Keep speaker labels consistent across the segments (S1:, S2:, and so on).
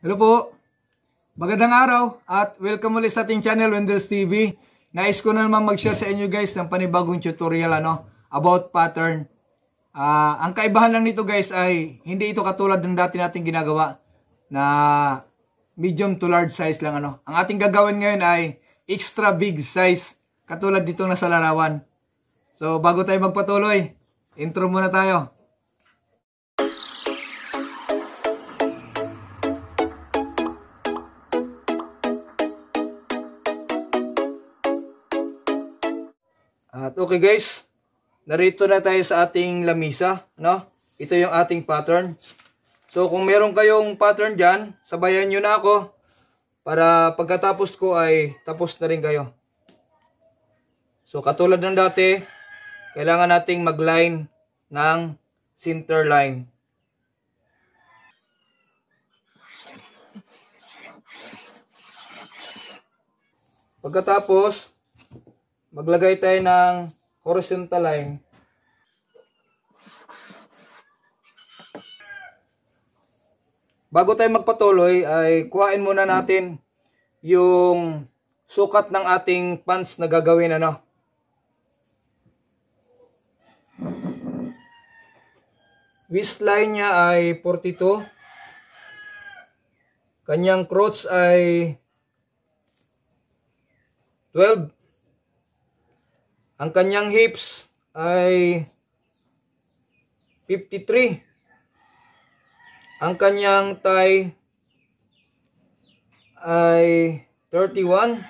S1: Hello po. Magandang araw at welcome ulit sa ating channel Windows TV. Nais ko na naman mag-share sa inyo guys ng panibagong tutorial ano about pattern. Uh, ang kaibahan lang nito guys ay hindi ito katulad ng dati nating ginagawa na medium to large size lang ano. Ang ating gagawin ngayon ay extra big size katulad dito na sa larawan. So bago tayo magpatuloy, intro muna tayo. Okay guys, narito na tayo sa ating lamisa, no? Ito yung ating pattern. So kung meron kayong pattern dyan, sabayan nyo na ako para pagkatapos ko ay tapos na rin kayo. So katulad ng dati, kailangan nating magline ng center line. Pagkatapos, maglagay tayo ng horizontal line bago tayo magpatuloy ay kuhain muna natin yung sukat ng ating pants na gagawin ano waistline niya ay 42 kanyang crotch ay 12 ang kanyang hips ay 53. Ang kanyang thigh ay 31.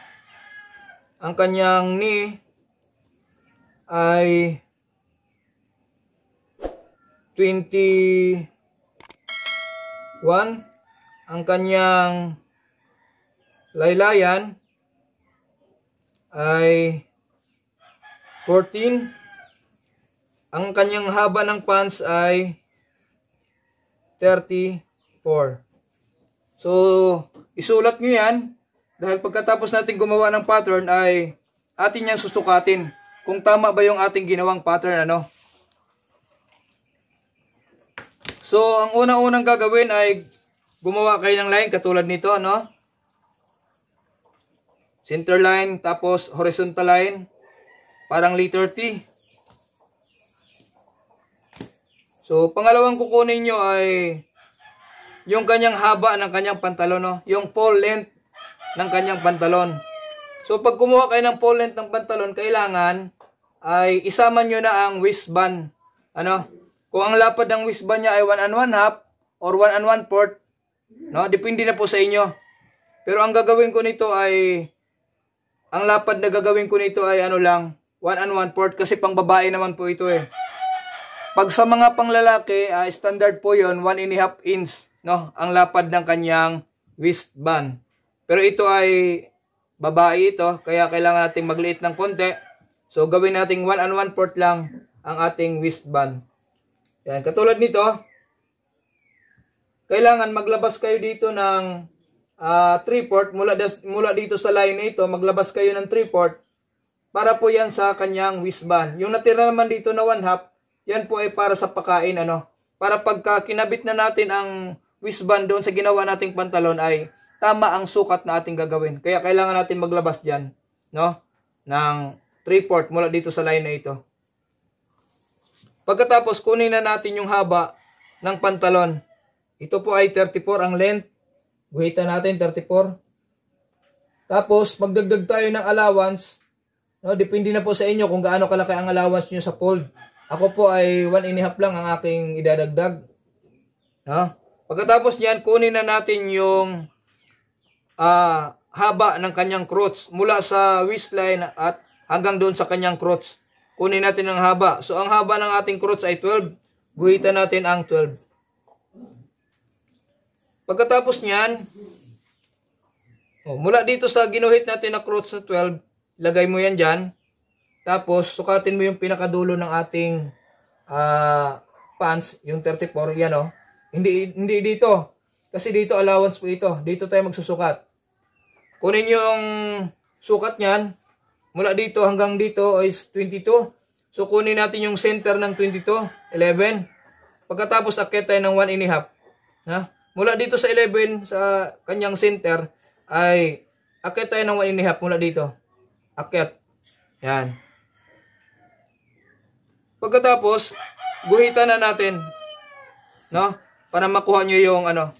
S1: Ang kanyang knee ay 21. Ang kanyang laylayan ay 14. Ang kanyang haba ng pants ay 34. So, isulat nyo yan. Dahil pagkatapos natin gumawa ng pattern ay atin yan susukatin. Kung tama ba yung ating ginawang pattern, ano? So, ang una-unang gagawin ay gumawa kayo ng line katulad nito, ano? Center line, tapos horizontal line, Parang liter T. So, pangalawang kukunin nyo ay yung kanyang haba ng kanyang pantalon. No? Yung full length ng kanyang pantalon. So, pag kumuha kayo ng full length ng pantalon, kailangan ay isama nyo na ang waistband. Ano? Kung ang lapad ng waistband niya ay 1 and 1 half or 1 and 1 fourth, no? Depende na po sa inyo. Pero ang gagawin ko nito ay ang lapad na gagawin ko nito ay ano lang One and one fourth kasi pang babae naman po ito eh. Pag sa mga panglalaki, uh, ah, standard po yon 1 and a half inch no, ang lapad ng kanyang waistband. Pero ito ay babae ito, kaya kailangan nating magliit ng konti. So gawin nating 1 and 1 fourth lang ang ating waistband. Yan, katulad nito, kailangan maglabas kayo dito ng uh, 3 port mula, mula dito sa line na ito, maglabas kayo ng 3 port para po yan sa kanyang wristband. Yung natira naman dito na 1 half, yan po ay para sa pakain ano. Para pagka kinabit na natin ang wristband doon sa ginawa nating pantalon ay tama ang sukat na ating gagawin. Kaya kailangan natin maglabas diyan, no? Ng 3/4 mula dito sa line na ito. Pagkatapos kunin na natin yung haba ng pantalon. Ito po ay 34 ang length. Guhitan natin 34. Tapos magdagdag tayo ng allowance No, depende na po sa inyo kung gaano kalaki ang allowance niyo sa fold. Ako po ay 1 and a half lang ang aking idadagdag. No? Pagkatapos niyan, kunin na natin yung uh, haba ng kanyang crotch mula sa waistline at hanggang doon sa kanyang crotch. Kunin natin ang haba. So, ang haba ng ating crotch ay 12. Guhitan natin ang 12. Pagkatapos niyan, oh, mula dito sa ginuhit natin na crotch na 12, Lagay mo yan dyan. Tapos, sukatin mo yung pinakadulo ng ating uh, pants, yung 34, yan o. Oh. Hindi, hindi dito. Kasi dito allowance po ito. Dito tayo magsusukat. Kunin yung sukat niyan. Mula dito hanggang dito is 22. So kunin natin yung center ng 22, 11. Pagkatapos akit tayo ng 1 and a half. Ha? Mula dito sa 11 sa kanyang center ay akit tayo ng 1 and a half mula dito. Akyat. Yan. Pagkatapos, guhitan na natin. No? Para makuha nyo yung ano,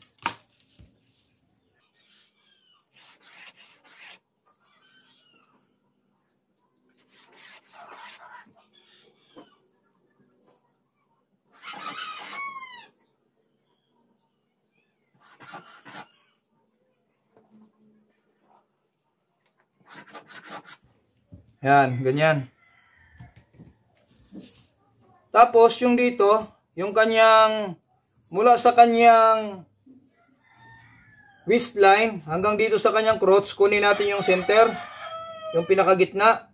S1: Yan, ganyan. Tapos yung dito, yung kanyang mula sa kanyang waistline hanggang dito sa kanyang crotch, kunin natin yung center, yung pinakagitna.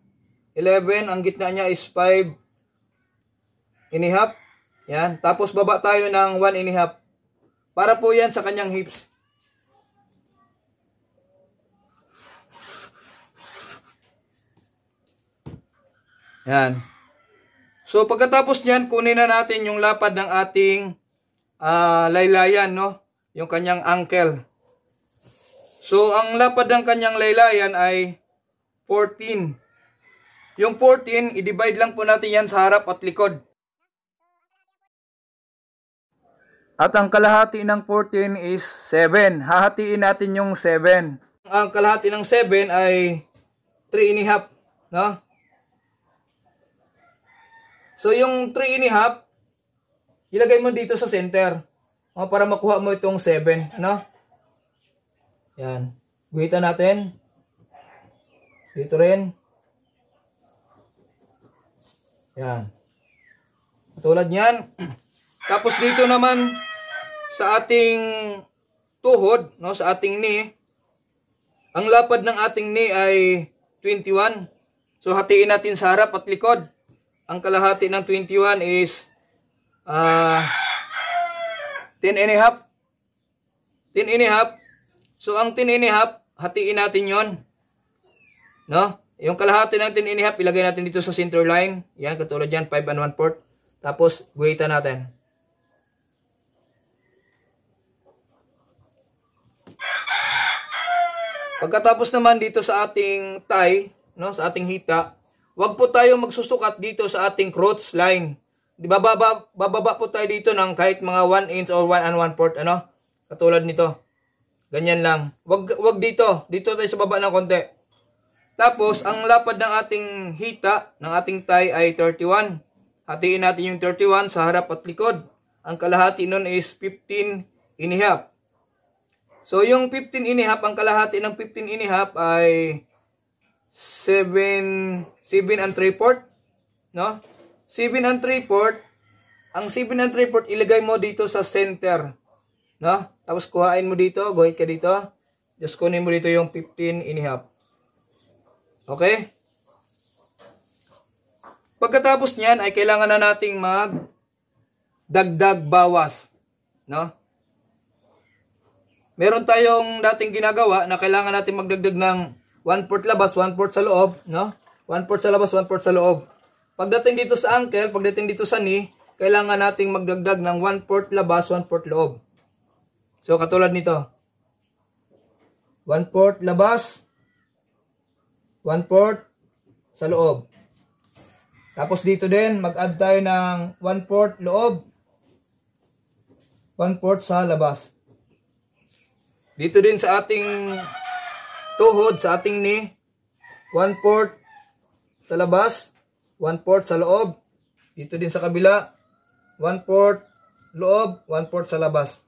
S1: 11, ang gitna niya is 5 and a Yan, tapos baba tayo ng 1 and a Para po yan sa kanyang hips. Yan. So pagkatapos niyan, kunin na natin yung lapad ng ating uh, laylayan, no? Yung kanyang uncle. So ang lapad ng kanyang laylayan ay 14. Yung 14, i-divide lang po natin yan sa harap at likod. At ang kalahati ng 14 is 7. Hahatiin natin yung 7. Ang kalahati ng 7 ay 3 and a half, no? So yung 3 and a half, ilagay mo dito sa center. O, para makuha mo itong 7. Ano? Yan. Guhitan natin. Dito rin. Yan. Tulad niyan. Tapos dito naman sa ating tuhod, no, sa ating knee, ang lapad ng ating knee ay 21. So hatiin natin sa harap at likod ang kalahati ng 21 is uh, ah, 10 and a half. 10 and a half. So, ang 10 and a half, hatiin natin yon No? Yung kalahati ng 10 and a half, ilagay natin dito sa center line. Yan, katulad yan, 5 and 1 fourth. Tapos, guhita natin. Pagkatapos naman dito sa ating tie, no, sa ating hita, Huwag po tayo magsusukat dito sa ating crotch line. Di bababa, bababa po tayo dito ng kahit mga 1 inch or 1 and 1 fourth, ano? Katulad nito. Ganyan lang. Wag, wag dito. Dito tayo sa baba ng konti. Tapos, ang lapad ng ating hita, ng ating tie ay 31. Hatiin natin yung 31 sa harap at likod. Ang kalahati nun is 15 and half. So, yung 15 and half, ang kalahati ng 15 and half ay 7, 7 and 3 fourth. No? 7 and 3 fourth. Ang 7 and 3 fourth, ilagay mo dito sa center. No? Tapos kuhain mo dito. Guhit ka dito. Just kunin mo dito yung 15 in half. Okay? Pagkatapos niyan ay kailangan na nating mag dagdag bawas. No? Meron tayong dating ginagawa na kailangan natin magdagdag ng 1 4 labas, 1 4 sa loob, no? 1 4 sa labas, 1 4 sa loob. Pagdating dito sa ankle, pagdating dito sa knee, kailangan nating magdagdag ng 1 4 labas, 1 4 loob. So, katulad nito. 1 4 labas, 1 4 sa loob. Tapos dito din, mag-add tayo ng 1 4 loob, 1 4 sa labas. Dito din sa ating tuhod sa ating knee, 1 4 sa labas, 1 4 sa loob, dito din sa kabila, 1 4 loob, 1 4 sa labas.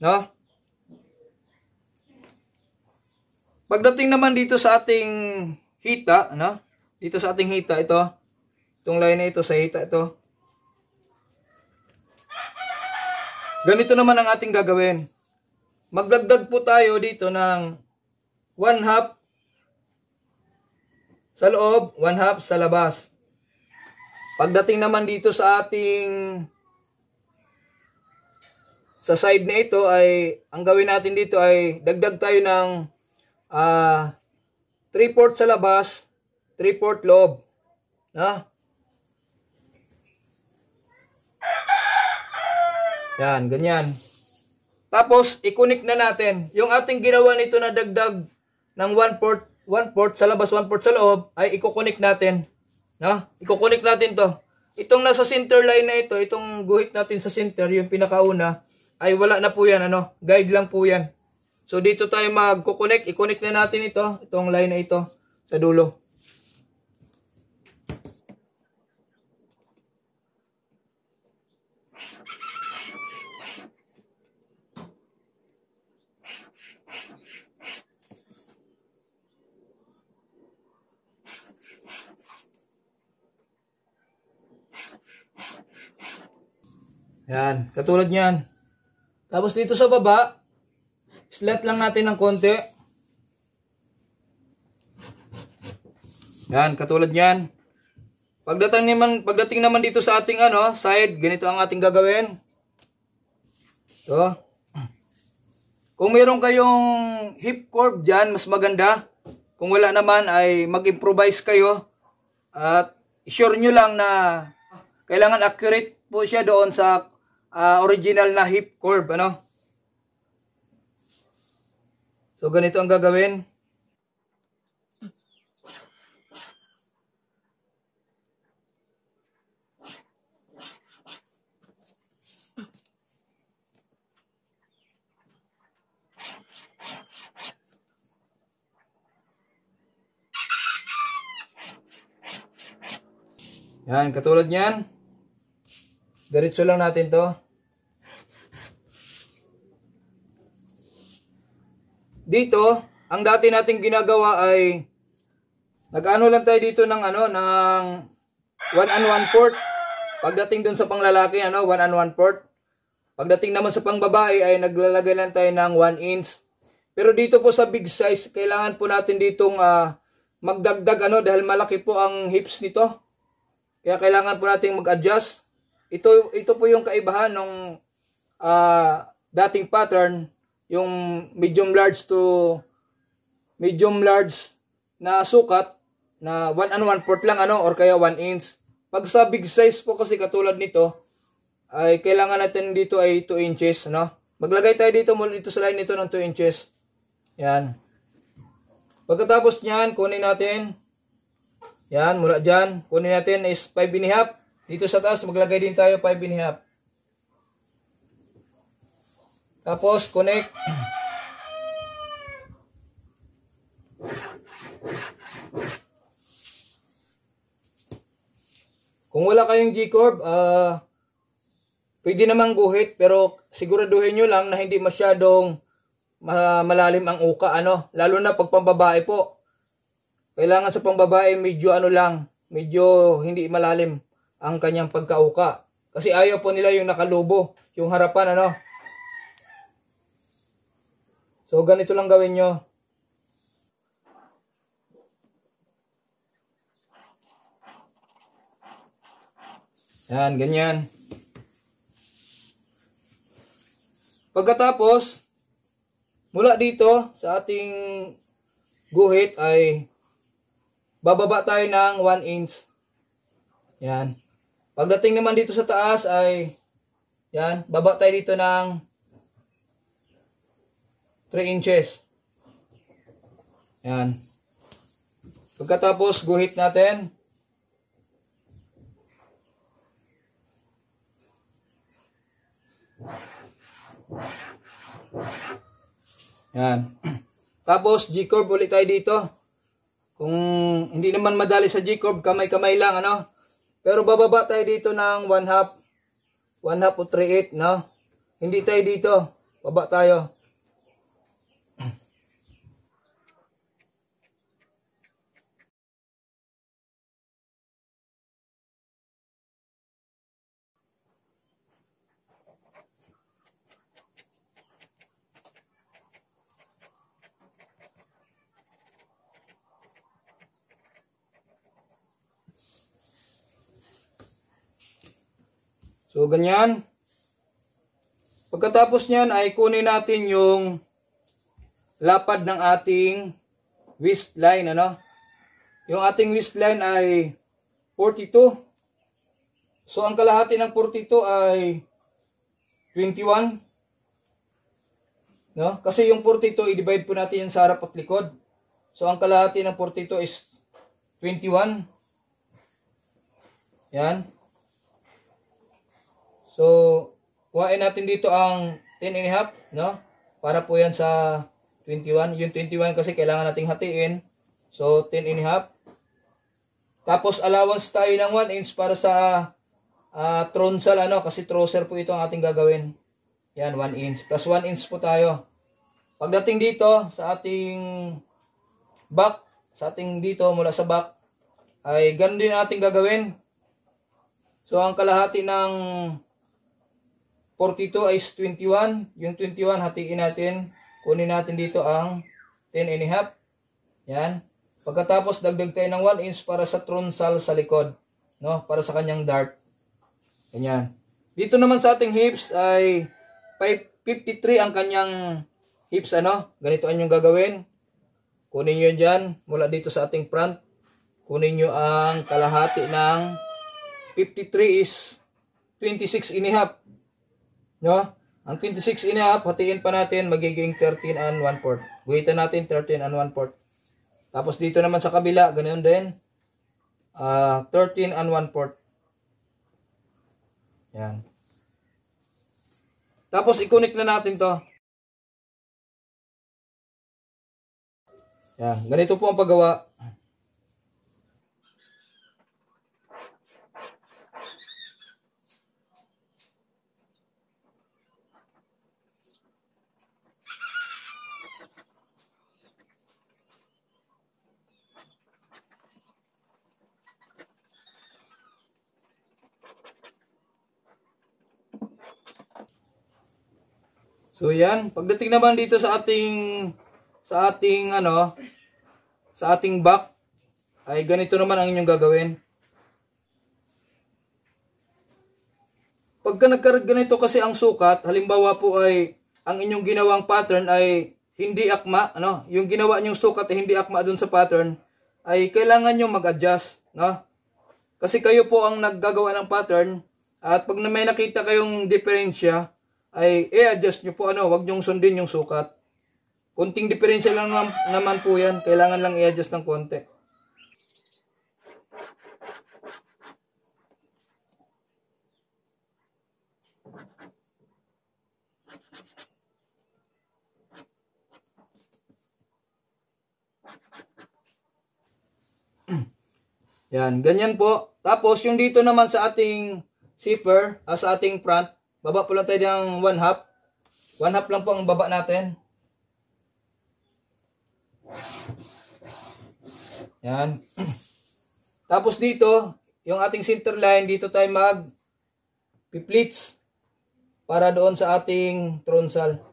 S1: No? Pagdating naman dito sa ating hita, no? Dito sa ating hita ito, itong line na ito sa hita ito. Ganito naman ang ating gagawin. Magdagdag po tayo dito ng 1 half sa loob, 1 half sa labas. Pagdating naman dito sa ating sa side na ito ay ang gawin natin dito ay dagdag tayo ng uh, 3 port sa labas, 3 port loob. Na? Yan, ganyan. Tapos, i-connect na natin. Yung ating ginawa nito na dagdag ng 1 port, 1 port sa labas, 1 port sa loob, ay iko-connect natin. No? iko-connect natin to. Itong nasa center line na ito, itong guhit natin sa center, yung pinakauna, ay wala na po yan. Ano? Guide lang po yan. So dito tayo mag-connect i-connect na natin ito, itong line na ito, sa dulo. Yan, katulad niyan. Tapos dito sa baba, slant lang natin ng konti. Yan, katulad niyan. Pagdating naman, pagdating naman dito sa ating ano, side, ganito ang ating gagawin. So, kung meron kayong hip curve dyan, mas maganda. Kung wala naman ay mag-improvise kayo. At sure nyo lang na kailangan accurate po siya doon sa uh, original na hip curve, ano? So, ganito ang gagawin. Yan, katulad niyan. Diretso lang natin to. Dito, ang dati nating ginagawa ay nag-ano lang tayo dito ng ano, ng 1 and 1 fourth. Pagdating dun sa panglalaki, ano, 1 and 1 fourth. Pagdating naman sa pangbabae ay naglalagay lang tayo ng 1 inch. Pero dito po sa big size, kailangan po natin ditong uh, magdagdag ano dahil malaki po ang hips nito. Kaya kailangan po nating mag-adjust. Ito, ito po yung kaibahan ng uh, ah, dating pattern, yung medium large to medium large na sukat na 1 and 1 fourth lang ano or kaya 1 inch. Pag sa big size po kasi katulad nito, ay kailangan natin dito ay 2 inches, no? Maglagay tayo dito mula dito sa line nito ng 2 inches. Yan. Pagkatapos niyan, kunin natin. Yan, mula dyan. Kunin natin is 5 and a half. Dito sa taas, maglagay din tayo 5 and half. Tapos, connect. Kung wala kayong g corp uh, ah, pwede namang guhit, pero siguraduhin nyo lang na hindi masyadong uh, malalim ang uka. Ano? Lalo na pag pambabae po. Kailangan sa pambabae medyo ano lang, medyo hindi malalim ang kanyang pagkauka. Kasi ayaw po nila yung nakalubo, yung harapan ano. So ganito lang gawin nyo. Yan, ganyan. Pagkatapos, mula dito sa ating guhit ay bababa tayo ng 1 inch. Yan. Pagdating naman dito sa taas ay yan, baba tayo dito ng 3 inches. Yan. Pagkatapos guhit natin. Yan. Tapos G-curve ulit tayo dito. Kung hindi naman madali sa G-curve, kamay-kamay lang ano. Pero bababa tayo dito ng 1 half. 1 half o 3 8, no? Hindi tayo dito. Baba tayo. So, ganyan. Pagkatapos niyan ay kunin natin yung lapad ng ating waistline. Ano? Yung ating waistline ay 42. So, ang kalahati ng 42 ay 21. No? Kasi yung 42, i-divide po natin yan sa harap at likod. So, ang kalahati ng 42 is 21. Yan. So, kuhain natin dito ang 10 and a half, no? Para po yan sa 21. Yung 21 kasi kailangan nating hatiin. So, 10 and a half. Tapos, allowance tayo ng 1 inch para sa uh, tronsal, ano? Kasi trouser po ito ang ating gagawin. Yan, 1 inch. Plus 1 inch po tayo. Pagdating dito sa ating back, sa ating dito mula sa back, ay ganun din ating gagawin. So, ang kalahati ng 42 is 21. Yung 21, hatiin natin. Kunin natin dito ang 10 and a half. Yan. Pagkatapos, dagdag tayo ng 1 inch para sa tronsal sa likod. No? Para sa kanyang dart. Ganyan. Dito naman sa ating hips ay 553 ang kanyang hips. Ano? Ganito ang yung gagawin. Kunin nyo dyan. Mula dito sa ating front. Kunin nyo ang kalahati ng 53 is 26 and a half. No? Ang 26 in half, hatiin pa natin, magiging 13 and 1 fourth. Guhitan natin 13 and 1 fourth. Tapos dito naman sa kabila, ganoon din. Uh, ah, 13 and 1 fourth. Yan. Tapos i-connect na natin to. Yan. Ganito po ang paggawa. yan. Pagdating naman dito sa ating sa ating ano sa ating back ay ganito naman ang inyong gagawin. Pagka ganito kasi ang sukat, halimbawa po ay ang inyong ginawang pattern ay hindi akma, ano? Yung ginawa niyong sukat ay hindi akma doon sa pattern ay kailangan niyo mag-adjust, no? Kasi kayo po ang naggagawa ng pattern at pag may nakita kayong diferensya, ay i-adjust eh, nyo po ano, wag nyong sundin yung sukat. Kunting differential lang naman, naman po yan. Kailangan lang i-adjust ng konti. Yan, ganyan po. Tapos yung dito naman sa ating zipper, uh, sa ating front, Baba po lang tayo ng 1 half. 1 half lang po ang baba natin. Yan. Tapos dito, yung ating center line, dito tayo mag pleats para doon sa ating tronsal.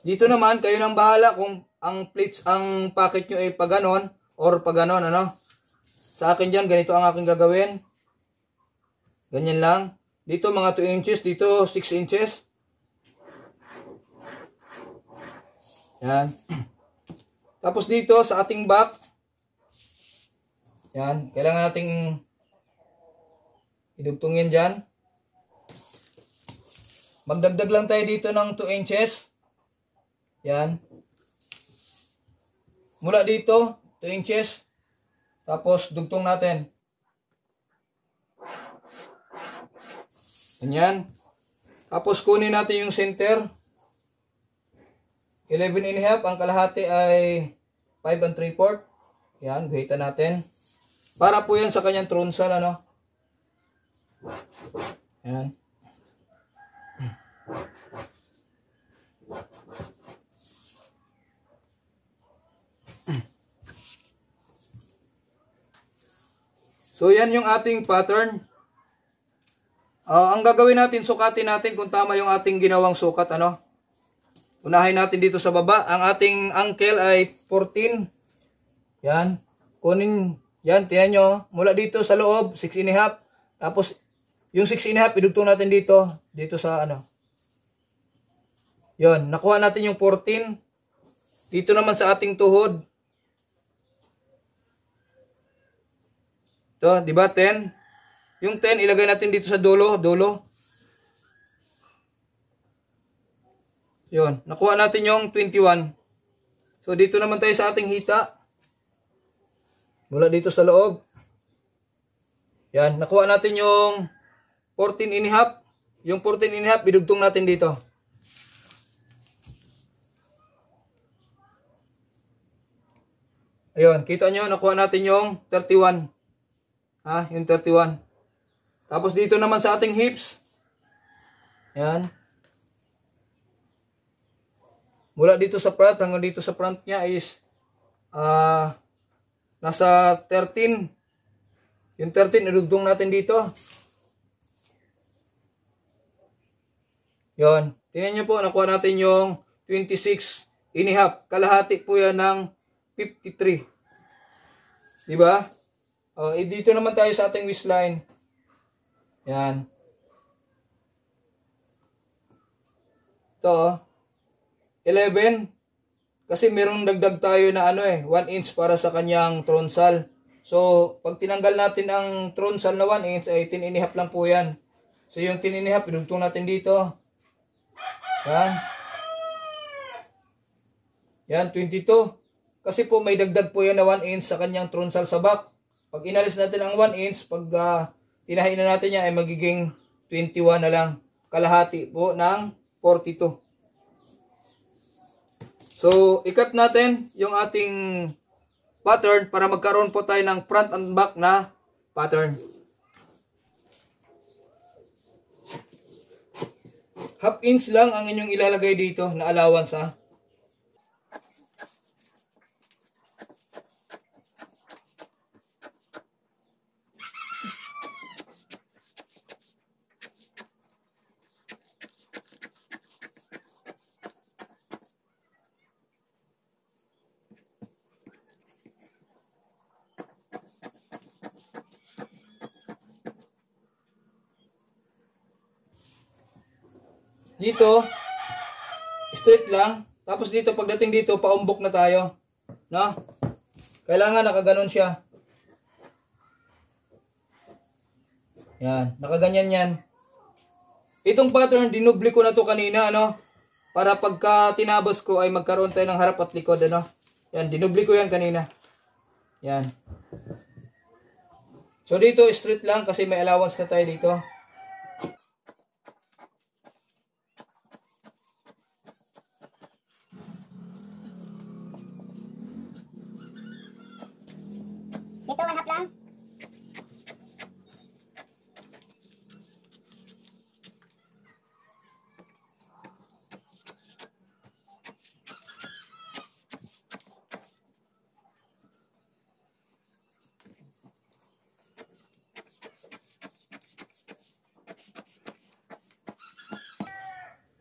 S1: Dito naman, kayo nang bahala kung ang plates, ang packet nyo ay paganon or paganon, ano. Sa akin dyan, ganito ang aking gagawin. Ganyan lang. Dito mga 2 inches, dito 6 inches. Yan. Tapos dito sa ating back, yan, kailangan nating idugtungin dyan. Magdagdag lang tayo dito ng 2 inches. Yan. Mula dito, 2 inches. Tapos dugtong natin. Yan. Tapos kunin natin yung center. 11 and a half. Ang kalahati ay 5 and 3 fourth. Yan, guhitan natin. Para po yan sa kanyang tronsal, ano? Yan. So yan yung ating pattern. Uh, ang gagawin natin, sukatin natin kung tama yung ating ginawang sukat. Ano? Unahin natin dito sa baba. Ang ating angkel ay 14. Yan. Kunin. Yan, tingnan nyo. Mula dito sa loob, 6 and a half. Tapos, yung 6 and a half, idugtong natin dito. Dito sa ano. Yon, nakuha natin yung 14. Dito naman sa ating tuhod, Ito, di ba 10? Yung 10 ilagay natin dito sa dulo, dulo. Yon, nakuha natin yung 21. So dito naman tayo sa ating hita. Mula dito sa loob. Yan, nakuha natin yung 14 and a half. Yung 14 and a half, idugtong natin dito. Ayun, kita nyo, nakuha natin yung 31. Ha? Ah, yung 31. Tapos dito naman sa ating hips. Yan. Mula dito sa front hanggang dito sa front niya is uh, nasa 13. Yung 13, irugdong natin dito. Yon. Tingnan niyo po, nakuha natin yung 26 inihap. Kalahati po yan ng 53. Diba? Uh, eh, dito naman tayo sa ating waistline. Yan. Ito, 11. Kasi merong dagdag tayo na ano eh, 1 inch para sa kanyang tronsal. So, pag tinanggal natin ang tronsal na 1 inch, ay 10 and lang po yan. So, yung tininihap, and pinugtong natin dito. Yan. Yan, 22. Kasi po may dagdag po yan na 1 inch sa kanyang tronsal sa back. Pag inalis natin ang 1 inch, pag uh, ah, tinahin na natin yan ay magiging 21 na lang. Kalahati po ng 42. So, ikat natin yung ating pattern para magkaroon po tayo ng front and back na pattern. Half inch lang ang inyong ilalagay dito na allowance ha. Ah. Dito, straight lang. Tapos dito, pagdating dito, paumbok na tayo. No? Kailangan nakaganon siya. Yan, nakaganyan yan. Itong pattern, dinubli ko na to kanina, ano? Para pagka tinabas ko ay magkaroon tayo ng harap at likod, ano? Yan, dinubli ko yan kanina. Yan. So dito, straight lang kasi may allowance na tayo dito.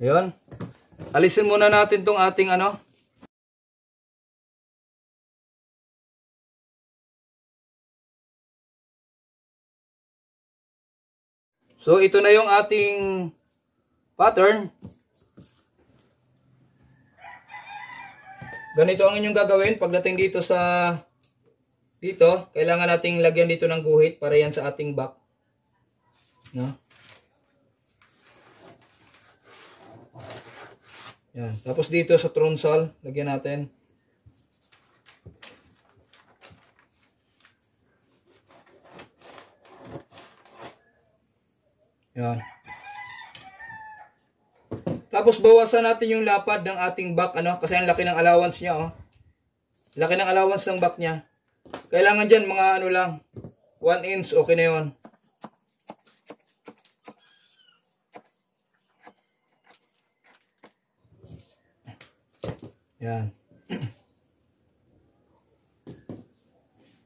S1: Yun. Alisin muna natin tong ating ano. So, ito na yung ating pattern. Ganito ang inyong gagawin pagdating dito sa dito, kailangan nating lagyan dito ng guhit para yan sa ating back. No? Yan. Tapos dito sa tronsal, lagyan natin. Yan. Tapos bawasan natin yung lapad ng ating back ano kasi ang laki ng allowance niya oh. Laki ng allowance ng back niya. Kailangan diyan mga ano lang 1 inch okay na 'yon. Yan.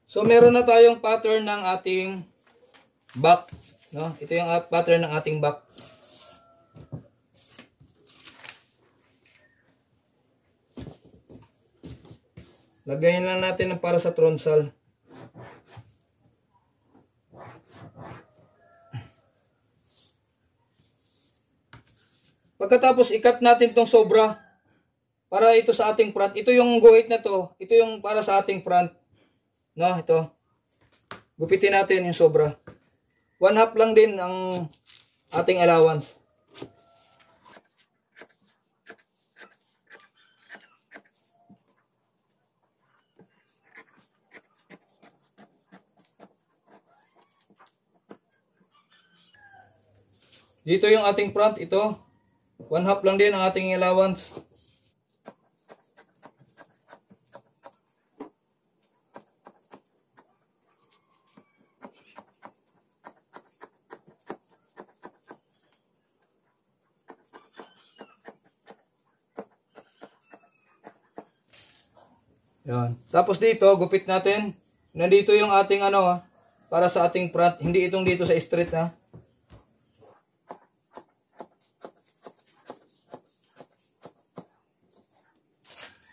S1: So meron na tayong pattern ng ating back, no? Ito yung pattern ng ating back. Lagayin lang natin ng para sa tronsal. Pagkatapos ikat natin tong sobra. Para ito sa ating front. Ito yung guhit na to. Ito yung para sa ating front. No, ito. Gupitin natin yung sobra. One half lang din ang ating allowance. Dito yung ating front, ito. One half lang din ang ating allowance. Tapos dito, gupit natin. Nandito yung ating ano, ah, para sa ating front. Hindi itong dito sa street ha. Ah.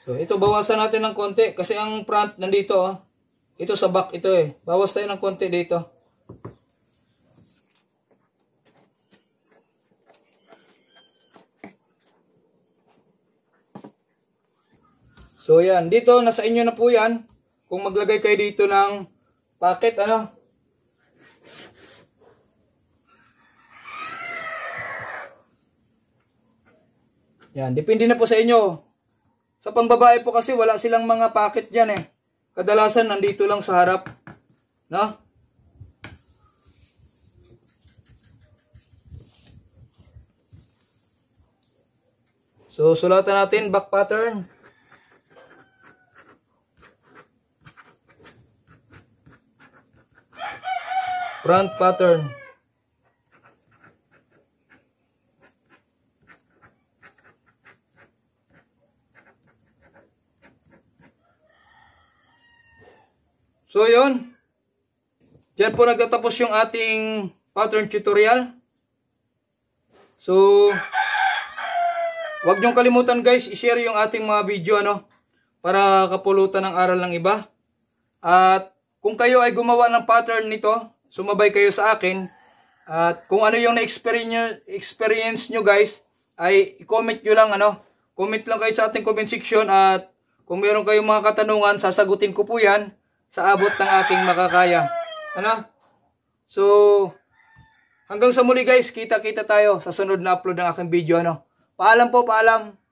S1: So, ito bawasan natin ng konti kasi ang front nandito, oh. ito sa back ito eh. Bawas tayo ng konti dito. So yan, dito nasa inyo na po yan. Kung maglagay kayo dito ng packet, ano? Yan, depende na po sa inyo. Sa pangbabae po kasi wala silang mga packet diyan eh. Kadalasan nandito lang sa harap. No? So, sulatan natin back pattern. front pattern So yon dyan po nagtatapos yung ating pattern tutorial. So, wag nyong kalimutan guys, i-share yung ating mga video ano, para kapulutan ng aral ng iba. At kung kayo ay gumawa ng pattern nito, sumabay kayo sa akin. At kung ano yung na-experience nyo, experience nyo guys, ay comment nyo lang ano. Comment lang kayo sa ating comment section at kung meron kayong mga katanungan, sasagutin ko po yan sa abot ng aking makakaya. Ano? So, hanggang sa muli guys, kita-kita tayo sa sunod na upload ng aking video. Ano? Paalam po, paalam.